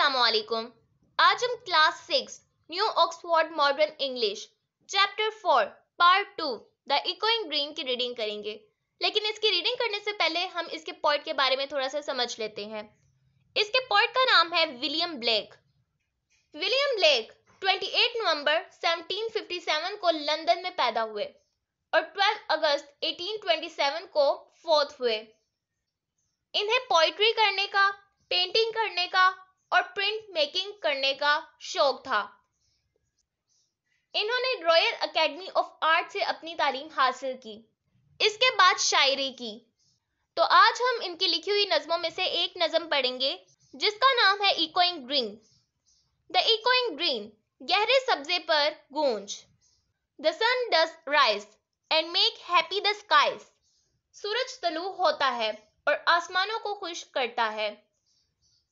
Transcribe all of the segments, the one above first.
असलकुम आज हम class six new Oxford modern English chapter four part two the echoing green की reading करेंगे लेकिन इसकी रीडिंग करने से पहले हम इसके पॉइंट के बारे में थोड़ा सा समझ लेते हैं इसके पॉइंट का नाम है विलियम ब्लैक विलियम ब्लैक 28 नवंबर 1757 को लंदन में पैदा हुए और 12 अगस्त 1827 को फोर्थ हुए इन्हें पोइट्री करने का पेंटिंग करने का और प्रिंट मेकिंग करने का शौक था इन्होंने रॉयल एकेडमी ऑफ आर्ट से अपनी तालीम हासिल की इसके बाद शायरी की तो आज हम इनकी लिखी हुई नज़मों में से एक नज़म पढ़ेंगे जिसका नाम है echoing green the echoing green गहरे सब्जे पर गूंज the sun does rise and make happy the skies सूरज तलू होता है और आसमानों को खुश करता है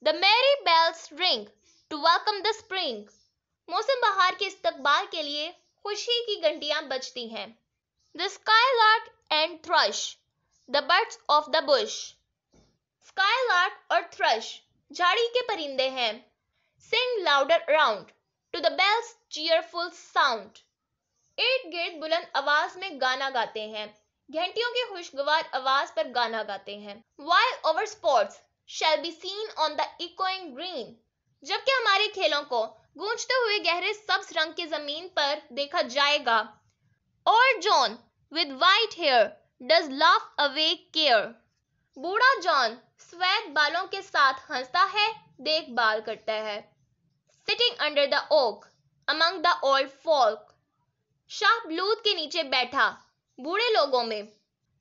the merry bells ring to welcome the spring मौसम बहार के इस्तकबाल के लिए खुशी की घंटियां बजती हैं the lark and thrush the birds of the bush lark और थ्रश झाड़ी के परिंदे हैं sing louder round to the bells cheerful sound इर्द गिर्द बुलंद आवाज में गाना गाते हैं घंटियों की खुशगवार आवाज पर गाना गाते हैं while our sports shall be seen on the echoing green जबकि हमारे खेलों को गूंजते हुए गहरे सब्ज रंग की जमीन पर देखा जाएगा और John with white hair does laugh away care बूढ़ा जॉन श्वेत बालों के साथ हंसता है देखभाल करता है sitting under the oak among the old folk शाह ब्लूद के नीचे बैठा बूढ़े लोगों में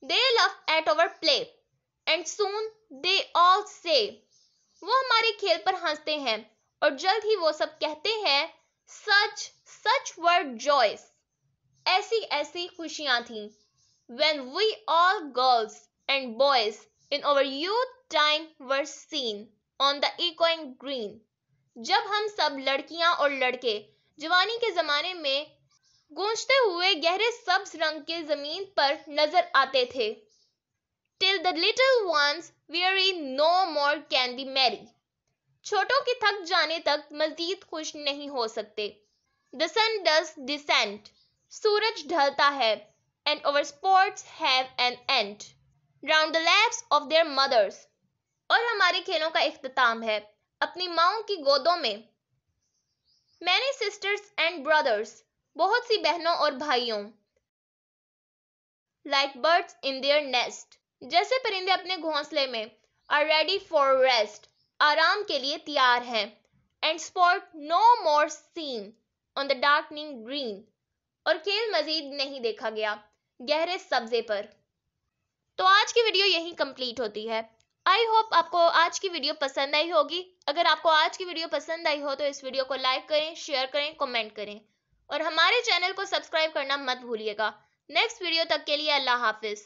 they laugh at our play and soon they all say वो हमारे खेल पर हंसते हैं और जल्द ही वो सब कहते हैं सच सच वर्ड जॉयस ऐसी ऐसी खुशियां थी when we all girls and boys in our youth time were seen on the इको एंड ग्रीन जब हम सब लड़कियां और लड़के जवानी के जमाने में गूंजते हुए गहरे सब्ज रंग के जमीन पर नजर आते थे till the little ones weary no more can be merry छोटों के थक जाने तक मजीद खुश नहीं हो सकते द सन डज डिसेंट सूरज ढलता है and our sports have an end round the laps of their mothers और हमारे खेलों का इख्तिताम है अपनी माओ की गोदों में मैनी सिस्टर्स एंड ब्रदर्स बहुत सी बहनों और भाइयों like birds in their nest जैसे परिंदे अपने घोंसले में आर रेडी फॉर रेस्ट आराम के लिए तैयार हैं and sport no more seen on the darkening green और खेल मजीद नहीं देखा गया गहरे सब्जे पर तो आज की वीडियो यही कंप्लीट होती है आई होप आपको आज की वीडियो पसंद आई होगी अगर आपको आज की वीडियो पसंद आई हो तो इस वीडियो को लाइक करें शेयर करें कमेंट करें और हमारे चैनल को सब्सक्राइब करना मत भूलिएगा नेक्स्ट वीडियो तक के लिए अल्लाह हाफिज़